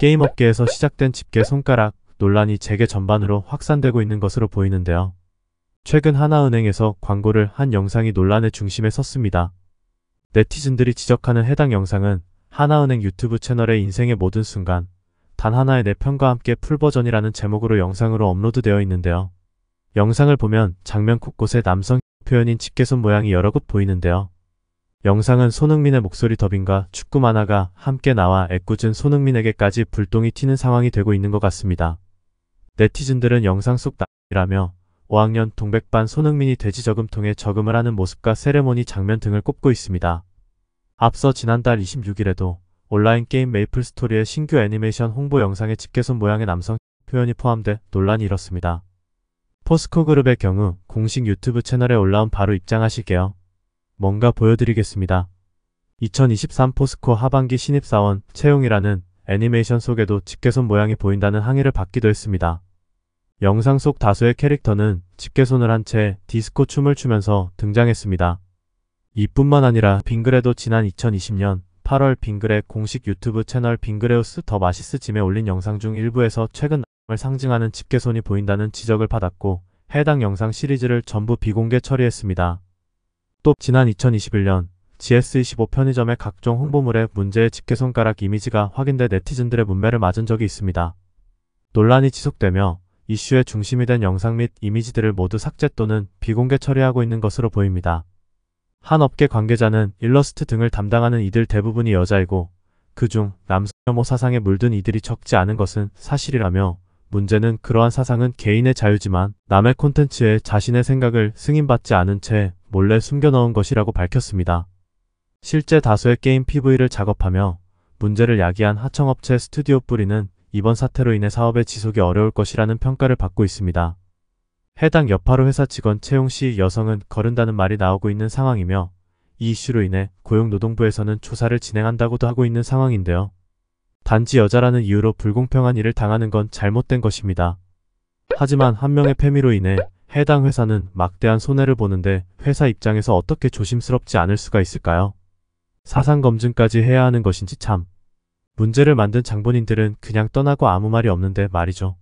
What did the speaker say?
게임업계에서 시작된 집게 손가락 논란이 재계 전반으로 확산되고 있는 것으로 보이는데요. 최근 하나은행에서 광고를 한 영상이 논란의 중심에 섰습니다. 네티즌들이 지적하는 해당 영상은 하나은행 유튜브 채널의 인생의 모든 순간 단 하나의 내 편과 함께 풀버전이라는 제목으로 영상으로 업로드되어 있는데요. 영상을 보면 장면 곳곳에 남성 표현인 집게손 모양이 여러 곳 보이는데요. 영상은 손흥민의 목소리 더빙과 축구 만화가 함께 나와 애꿎은 손흥민에게까지 불똥이 튀는 상황이 되고 있는 것 같습니다. 네티즌들은 영상 속 낙이라며 5학년 동백반 손흥민이 돼지 저금통에 저금을 하는 모습과 세레모니 장면 등을 꼽고 있습니다. 앞서 지난달 26일에도 온라인 게임 메이플 스토리의 신규 애니메이션 홍보 영상에 집게손 모양의 남성 표현이 포함돼 논란이 일었습니다. 포스코 그룹의 경우 공식 유튜브 채널에 올라온 바로 입장하실게요. 뭔가 보여드리겠습니다. 2023 포스코 하반기 신입사원 채용이라는 애니메이션 속에도 집게손 모양이 보인다는 항의를 받기도 했습니다. 영상 속 다수의 캐릭터는 집게손을 한 채 디스코 춤을 추면서 등장했습니다. 이뿐만 아니라 빙그레도 지난 2020년 8월 빙그레 공식 유튜브 채널 빙그레우스 더 마시스 짐에 올린 영상 중 일부에서 최근 을 상징하는 집게손이 보인다는 지적을 받았고 해당 영상 시리즈를 전부 비공개 처리했습니다. 또 지난 2021년 GS25 편의점의 각종 홍보물에 문제의 집게손가락 이미지가 확인돼 네티즌들의 문매를 맞은 적이 있습니다. 논란이 지속되며 이슈의 중심이 된 영상 및 이미지들을 모두 삭제 또는 비공개 처리하고 있는 것으로 보입니다. 한 업계 관계자는 일러스트 등을 담당하는 이들 대부분이 여자이고 그중 남성혐오 사상에 물든 이들이 적지 않은 것은 사실이라며 문제는 그러한 사상은 개인의 자유지만 남의 콘텐츠에 자신의 생각을 승인받지 않은 채 몰래 숨겨넣은 것이라고 밝혔습니다. 실제 다수의 게임 PV를 작업하며 문제를 야기한 하청업체 스튜디오 뿌리는 이번 사태로 인해 사업의 지속이 어려울 것이라는 평가를 받고 있습니다. 해당 여파로 회사 직원 채용 시 여성은 거른다는 말이 나오고 있는 상황이며 이 이슈로 인해 고용노동부에서는 조사를 진행한다고도 하고 있는 상황인데요. 단지 여자라는 이유로 불공평한 일을 당하는 건 잘못된 것입니다. 하지만 한 명의 패미로 인해 해당 회사는 막대한 손해를 보는데 회사 입장에서 어떻게 조심스럽지 않을 수가 있을까요? 사상 검증까지 해야 하는 것인지 참. 문제를 만든 장본인들은 그냥 떠나고 아무 말이 없는데 말이죠.